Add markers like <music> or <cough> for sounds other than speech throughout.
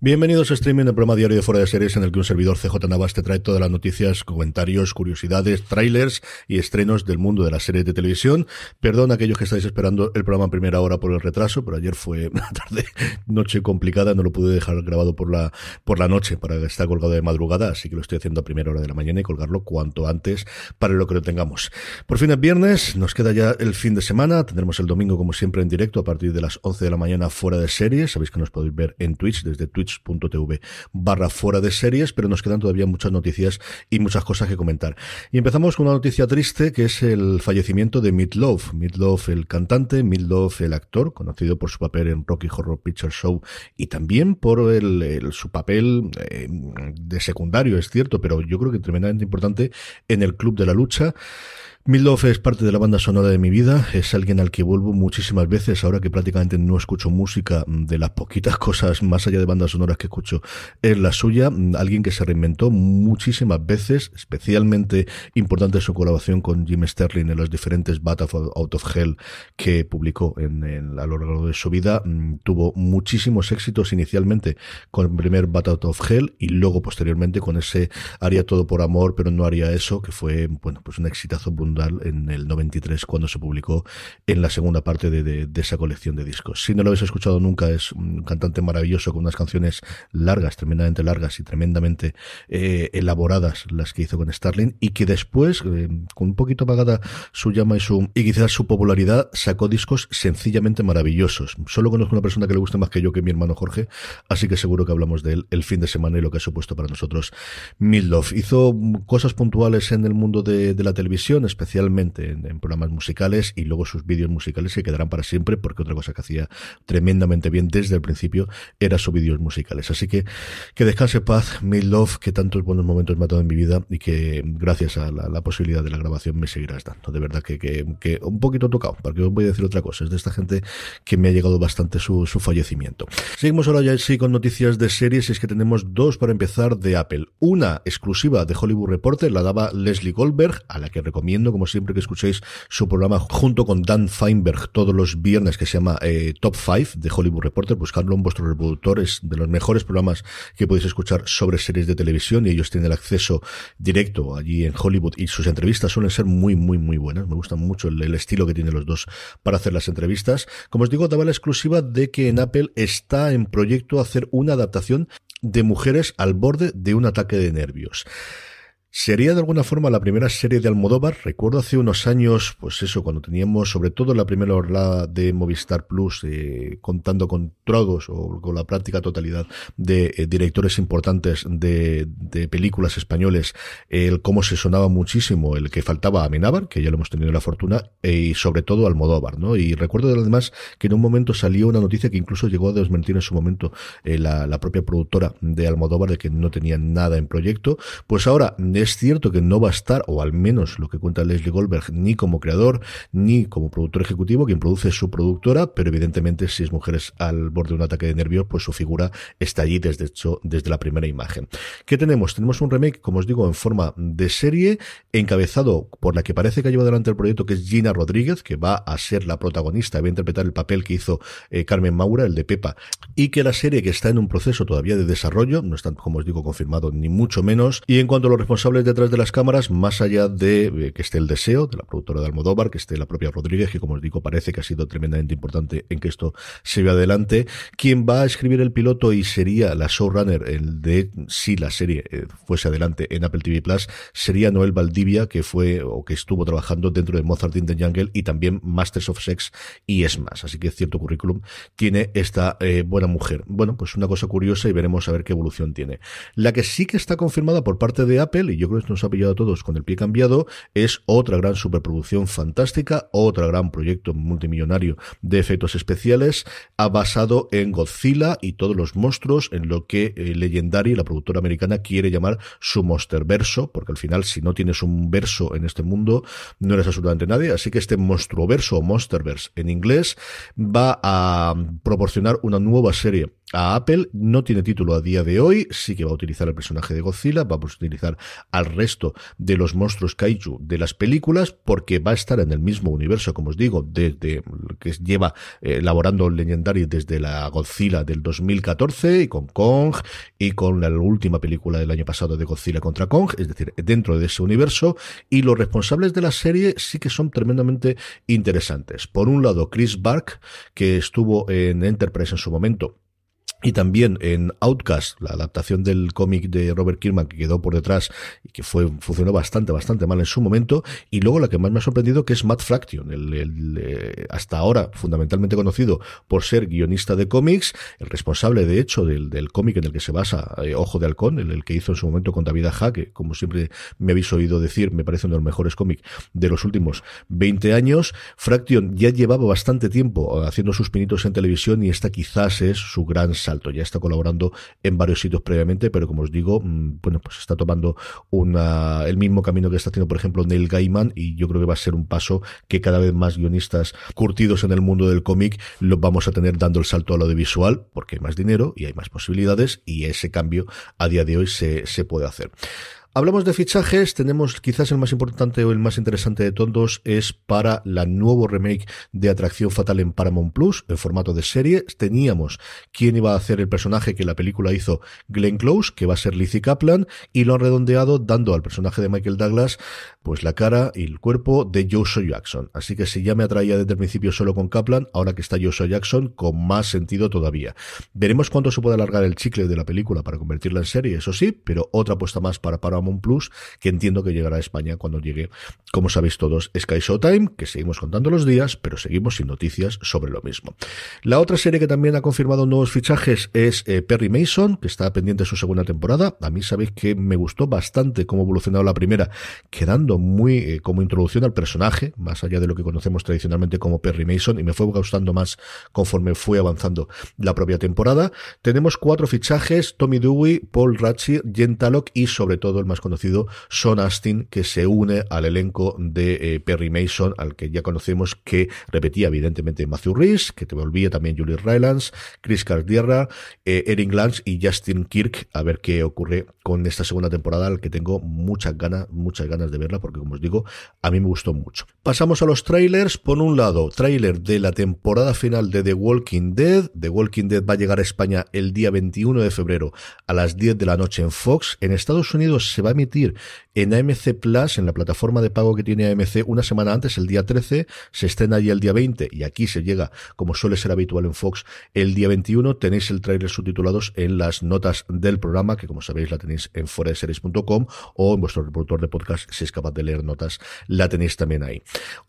Bienvenidos a streaming, el programa diario de Fuera de Series, en el que un servidor CJ Navas te trae todas las noticias, comentarios, curiosidades, trailers y estrenos del mundo de las series de televisión. Perdón a aquellos que estáis esperando el programa en primera hora por el retraso, pero ayer fue <laughs> una tarde, noche complicada, no lo pude dejar grabado por la, por la noche para que está colgado de madrugada, así que lo estoy haciendo a primera hora de la mañana y colgarlo cuanto antes para lo que lo tengamos. Por fin es viernes, nos queda ya el fin de semana, tendremos el domingo como siempre en directo a partir de las 11 de la mañana Fuera de Series, sabéis que nos podéis ver en Twitch, desde Twitch barra fuera de series, pero nos quedan todavía muchas noticias y muchas cosas que comentar. Y empezamos con una noticia triste que es el fallecimiento de Midlove. Midlove el cantante, Midlove el actor, conocido por su papel en Rocky Horror Picture Show y también por su papel eh, de secundario, es cierto, pero yo creo que tremendamente importante en el Club de la Lucha. Mildov es parte de la banda sonora de mi vida, es alguien al que vuelvo muchísimas veces, ahora que prácticamente no escucho música, mm, de las poquitas <laughs> cosas más allá de bandas sonoras que escucho, es la suya, mm, alguien que se reinventó muchísimas veces, especialmente importante su colaboración con Jim Sterling en los diferentes of Out of Hell que publicó en, el a lo largo de su vida, mm, tuvo muchísimos éxitos inicialmente con el primer Battle Out of Hell y luego posteriormente con ese haría todo por amor, pero no haría eso, que fue bueno, pues un exitazo en el 93 cuando se publicó en la segunda parte de, esa colección de discos. Si no lo habéis escuchado nunca, es un cantante maravilloso con unas canciones largas, tremendamente largas y tremendamente eh, elaboradas las que hizo con Starling y que después, eh, con un poquito apagada su llama y su y quizás su popularidad, sacó discos sencillamente maravillosos. Solo conozco una persona que le guste más que yo, que mi hermano Jorge, así que seguro que hablamos de él el fin de semana y lo que ha supuesto para nosotros Mildov. Hizo cosas puntuales en el mundo de, de la televisión, especialmente especialmente en, programas musicales y luego sus vídeos musicales se quedarán para siempre porque otra cosa que hacía tremendamente bien desde el principio era sus vídeos musicales. Así que que descanse paz, mi love, que tantos buenos momentos me ha dado en mi vida y que gracias a la, posibilidad de la grabación me seguirás dando. De verdad que, un poquito tocado, porque os voy a decir otra cosa. Es de esta gente que me ha llegado bastante su, su fallecimiento. Seguimos ahora ya sí con noticias de series es que tenemos dos para empezar de Apple. Una exclusiva de Hollywood Reporter la daba Leslie Goldberg, a la que recomiendo como siempre, que escuchéis su programa junto con Dan Feinberg todos los viernes, que se llama eh, Top 5 de Hollywood Reporter. Buscadlo en vuestros reproductores de los mejores programas que podéis escuchar sobre series de televisión y ellos tienen el acceso directo allí en Hollywood y sus entrevistas suelen ser muy, muy, muy buenas. Me gusta mucho el, el estilo que tienen los dos para hacer las entrevistas. Como os digo, daba la exclusiva de que en Apple está en proyecto hacer una adaptación de mujeres al borde de un ataque de nervios. Sería de alguna forma la primera serie de Almodóvar. Recuerdo hace unos años, pues eso, cuando teníamos sobre todo la primera orla de Movistar Plus, eh, contando con trozos o con la práctica totalidad de eh, directores importantes de, películas españoles, el cómo se sonaba muchísimo el que faltaba a Menábar, que ya lo hemos tenido la fortuna, eh, y sobre todo Almodóvar, ¿no? Y recuerdo además que en un momento salió una noticia que incluso llegó a desmentir en su momento la, la propia productora de Almodóvar de que no tenía nada en proyecto. Pues ahora, es es cierto que no va a estar, o al menos lo que cuenta Leslie Goldberg, ni como creador, ni como productor ejecutivo, quien produce su productora, pero evidentemente si es mujeres al borde de un ataque de nervios, pues su figura está allí desde hecho, desde la primera imagen. ¿Qué tenemos? Tenemos un remake, como os digo, en forma de serie, encabezado por la que parece que ha llevado adelante el proyecto, que es Gina Rodríguez, que va a ser la protagonista, va a interpretar el papel que hizo eh, Carmen Maura, el de Pepa, y que la serie que está en un proceso todavía de desarrollo, no está, como os digo, confirmado ni mucho menos, y en cuanto a los responsables detrás de las cámaras, más allá de eh, que esté el deseo de la productora de Almodóvar, que esté la propia Rodríguez, que como os digo parece que ha sido tremendamente importante en que esto se vea adelante, quien va a escribir el piloto y sería la showrunner el de si la serie eh, fuese adelante en Apple TV Plus, sería Noel Valdivia, que fue o que estuvo trabajando dentro de Mozart in the Jungle y también Masters of Sex y es más. Así que cierto currículum tiene esta eh, buena mujer. Bueno, pues una cosa curiosa y veremos a ver qué evolución tiene. La que sí que está confirmada por parte de Apple, y yo creo que nos ha pillado a todos con el pie cambiado, es otra gran superproducción fantástica, otro gran proyecto multimillonario de efectos especiales, ha basado en Godzilla y todos los monstruos, en lo que eh, Legendary, la productora americana, quiere llamar su monster verso, porque al final, si no tienes un verso en este mundo, no eres absolutamente nadie. Así que este monstruo verso o monsterverse en inglés va a proporcionar una nueva serie a Apple. No tiene título a día de hoy, sí que va a utilizar el personaje de Godzilla, vamos a utilizar al resto de los monstruos kaiju de las películas, porque va a estar en el mismo universo, como os digo, desde que lleva eh, elaborando el Legendary desde la Godzilla del 2014 y con Kong y con la última película del año pasado de Godzilla contra Kong, es decir, dentro de ese universo. Y los responsables de la serie sí que son tremendamente interesantes. Por un lado, Chris Bark, que estuvo en Enterprise en su momento y también en Outcast, la adaptación del cómic de Robert Kirkman que quedó por detrás y que fue, funcionó bastante, bastante mal en su momento. Y luego la que más me ha sorprendido que es Matt Fraction, el, eh, hasta ahora fundamentalmente conocido por ser guionista de cómics, el responsable de hecho del, cómic en el que se basa eh, Ojo de Halcón, el, que hizo en su momento con David Aja, que como siempre me habéis oído decir, me parece uno de los mejores cómics de los últimos 20 años. Fraction ya llevaba bastante tiempo eh, haciendo sus pinitos en televisión y esta quizás es su gran salto. Ya está colaborando en varios sitios previamente, pero como os digo, mm, bueno, pues está tomando una, el mismo camino que está haciendo, por ejemplo, Neil Gaiman, y yo creo que va a ser un paso que cada vez más guionistas curtidos en el mundo del cómic los vamos a tener dando el salto a lo de visual, porque hay más dinero y hay más posibilidades, y ese cambio a día de hoy se, se puede hacer. Hablamos de fichajes, tenemos quizás el más importante o el más interesante de todos es para la nuevo remake de Atracción Fatal en Paramount Plus, en formato de serie. Teníamos quién iba a hacer el personaje que la película hizo Glenn Close, que va a ser Lizzie Kaplan, y lo han redondeado dando al personaje de Michael Douglas pues la cara y el cuerpo de Joshua Jackson. Así que si ya me atraía desde el principio solo con Kaplan, ahora que está Joshua Jackson, con más sentido todavía. Veremos cuánto se puede alargar el chicle de la película para convertirla en serie, eso sí, pero otra apuesta más para Paramount un Plus, que entiendo que llegará a España cuando llegue, como sabéis todos, Sky Showtime, que seguimos contando los días, pero seguimos sin noticias sobre lo mismo. La otra serie que también ha confirmado nuevos fichajes es eh, Perry Mason, que está pendiente de su segunda temporada. A mí sabéis que me gustó bastante cómo evolucionado la primera, quedando muy eh, como introducción al personaje, más allá de lo que conocemos tradicionalmente como Perry Mason, y me fue gustando más conforme fue avanzando la propia temporada. Tenemos cuatro fichajes, Tommy Dewey, Paul Ratchie, Jen y sobre todo el más conocido, Sean Astin, que se une al elenco de eh, Perry Mason, al que ya conocemos que repetía evidentemente Matthew Rhys, que te volvía también Julie Rylance, Chris Cardierra, Erin eh, Glantz y Justin Kirk, a ver qué ocurre con esta segunda temporada, al que tengo muchas ganas, muchas ganas de verla, porque como os digo, a mí me gustó mucho. Pasamos a los trailers. Por un lado, trailer de la temporada final de The Walking Dead. The Walking Dead va a llegar a España el día 21 de febrero a las 10 de la noche en Fox. En Estados Unidos se va a emitir en AMC Plus, en la plataforma de pago que tiene AMC, una semana antes, el día 13, se estrena allí el día 20 y aquí se llega, como suele ser habitual en Fox, el día 21. Tenéis el trailer subtitulados en las notas del programa, que como sabéis la tenéis en foreseries.com o en vuestro reproductor de podcast, si es capaz de leer notas, la tenéis también ahí.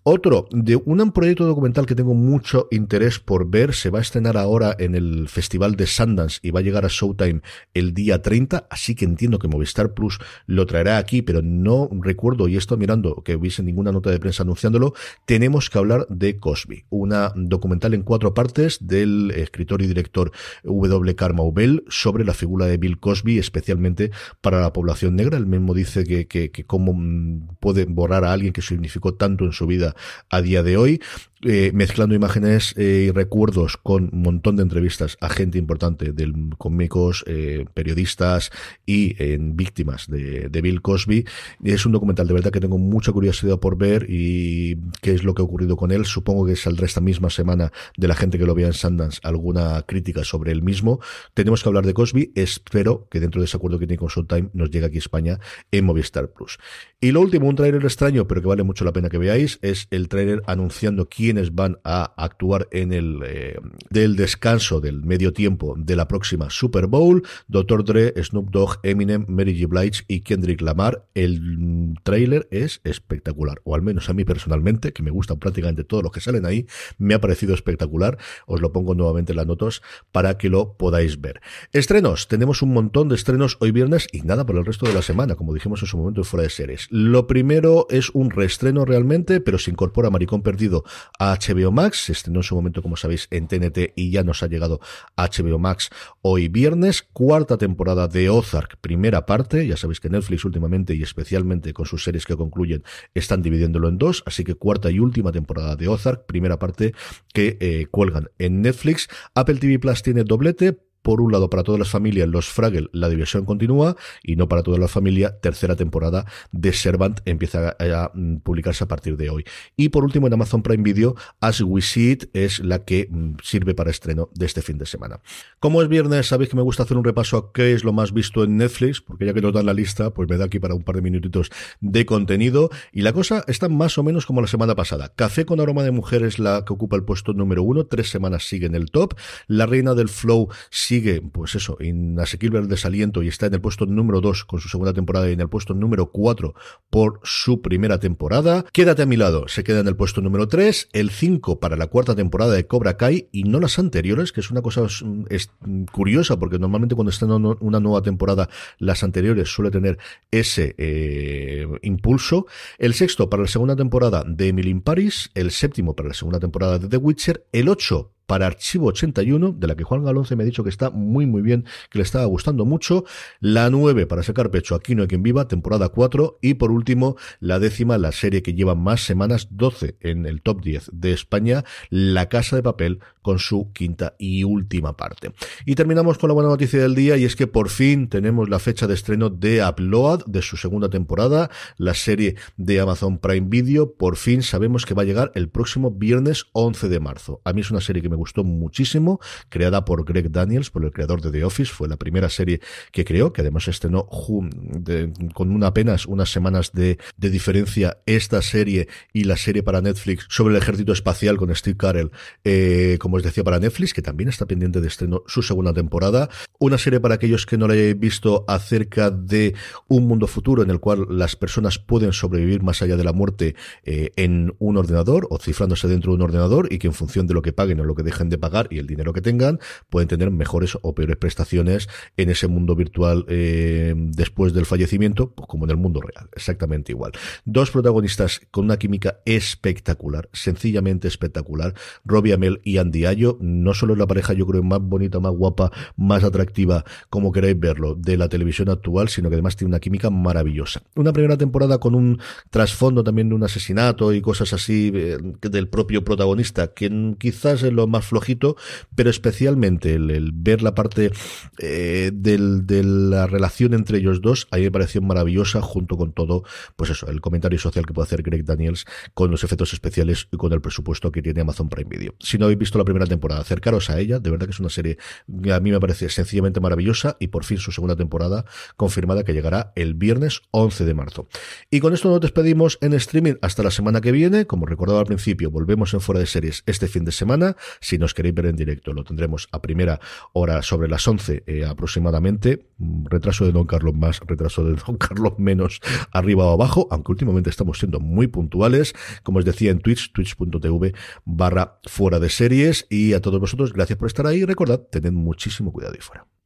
Otro, de un proyecto documental que tengo mucho interés por ver, se va a estrenar ahora en el Festival de Sundance y va a llegar a Showtime el día 30, así que entiendo que Movistar Plus lo traerá aquí, pero no recuerdo, y esto mirando que hubiese ninguna nota de prensa anunciándolo, tenemos que hablar de Cosby, una documental en cuatro partes del escritor y director W. Ubel sobre la figura de Bill Cosby, especialmente para la población negra. El mismo dice que, que, que cómo mm, puede borrar a alguien que significó tanto en su vida a día de hoy. Eh, mezclando imágenes eh, y recuerdos con un montón de entrevistas a gente importante, del cómicos, eh, periodistas y víctimas de, Bill Cosby. Es un documental de verdad que tengo mucha curiosidad por ver y qué es lo que ha ocurrido con él. Supongo que saldrá esta misma semana de la gente que lo vea en Sundance alguna crítica sobre él mismo. Tenemos que hablar de Cosby. Espero que dentro de ese acuerdo que tiene con Showtime nos llegue aquí a España en Movistar Plus. Y lo último, un trailer extraño, pero que vale mucho la pena que veáis, es el trailer anunciando quién quienes van a actuar en el eh, del descanso del medio tiempo de la próxima Super Bowl. ...Doctor Dre, Snoop Dogg, Eminem, Mary G. Blige y Kendrick Lamar. El mm, tráiler es espectacular, o al menos a mí personalmente, que me gustan prácticamente todos los que salen ahí, me ha parecido espectacular. Os lo pongo nuevamente en las notas para que lo podáis ver. Estrenos, tenemos un montón de estrenos hoy viernes y nada por el resto de la semana, como dijimos en su momento fuera de series. Lo primero es un reestreno realmente, pero se incorpora Maricón Perdido HBO Max. Se estrenó en su momento, como sabéis, en TNT y ya nos ha llegado HBO Max hoy viernes. Cuarta temporada de Ozark, primera parte. Ya sabéis que Netflix últimamente y especialmente con sus series que concluyen están dividiéndolo en dos. Así que cuarta y última temporada de Ozark, primera parte que eh, cuelgan en Netflix. Apple TV Plus tiene doblete por un lado, para todas las familias, los Fraggle, la diversión continúa, y no para todas las familias, tercera temporada de Servant empieza a, mm, publicarse a partir de hoy. Y por último, en Amazon Prime Video, As We See It es la que mm, sirve para estreno de este fin de semana. Como es viernes, sabéis que me gusta hacer un repaso a qué es lo más visto en Netflix, porque ya que nos dan la lista, pues me da aquí para un par de minutitos de contenido. Y la cosa está más o menos como la semana pasada. Café con aroma de mujer es la que ocupa el puesto número uno, tres semanas sigue en el top. La reina del flow sigue, pues eso, inasequible al desaliento y está en el puesto número 2 con su segunda temporada y en el puesto número 4 por su primera temporada. Quédate a mi lado, se queda en el puesto número 3, el 5 para la cuarta temporada de Cobra Kai y no las anteriores, que es una cosa mm, mm, curiosa porque normalmente cuando está en una nueva temporada las anteriores suele tener ese eh, impulso. El sexto para la segunda temporada de Emily Paris, el séptimo para la segunda temporada de The Witcher, el 8 para Archivo 81, de la que Juan Galonce me ha dicho que está muy muy bien, que le estaba gustando mucho, la 9 para sacar pecho Aquí no hay quien viva, temporada 4, y por último la décima, la serie que lleva más semanas, 12 en el top 10 de España, La Casa de Papel, con su quinta y última parte. Y terminamos con la buena noticia del día, y es que por fin tenemos la fecha de estreno de Upload, de su segunda temporada, la serie de Amazon Prime Video, por fin sabemos que va a llegar el próximo viernes 11 de marzo. A mí es una serie que me gustó muchísimo, creada por Greg Daniels, por el creador de The Office, fue la primera serie que creó, que además estrenó con apenas unas semanas de, diferencia esta serie y la serie para Netflix sobre el ejército espacial con Steve Carell, eh, como os decía, para Netflix, que también está pendiente de estreno su segunda temporada. Una serie para aquellos que no la hayáis visto acerca de un mundo futuro en el cual las personas pueden sobrevivir más allá de la muerte eh, en un ordenador o cifrándose dentro de un ordenador y que en función de lo que paguen o lo que dejen de pagar y el dinero que tengan, pueden tener mejores o peores prestaciones en ese mundo virtual eh, después del fallecimiento, pues, como en el mundo real, exactamente igual. Dos protagonistas con una química espectacular, sencillamente espectacular, Robbie Amell y Andy Ayo, no solo es la pareja yo creo más bonita, más guapa, más atractiva, como queráis verlo, de la televisión actual, sino que además tiene una química maravillosa. Una primera temporada con un trasfondo también de un asesinato y cosas así eh, del propio protagonista, quien quizás es lo más flojito, pero especialmente el, ver la parte eh, del, de la relación entre ellos dos, ahí me pareció maravillosa, junto con todo, pues eso, el comentario social que puede hacer Greg Daniels con los efectos especiales y con el presupuesto que tiene Amazon Prime Video. Si no habéis visto la primera temporada, acercaros a ella, de verdad que es una serie que a mí me parece sencillamente maravillosa y por fin su segunda temporada confirmada que llegará el viernes 11 de marzo. Y con esto nos despedimos en streaming hasta la semana que viene, como recordaba al principio, volvemos en fuera de series este fin de semana, si nos queréis ver en directo, lo tendremos a primera hora sobre las 11 eh, aproximadamente. Mm, retraso de Don Carlos más, retraso de <laughs> Don Carlos menos, arriba o abajo, aunque últimamente estamos siendo muy puntuales. Como os decía en Twitch, twitch.tv barra fuera de series. Y a todos vosotros, gracias por estar ahí. Recordad, tened muchísimo cuidado y fuera.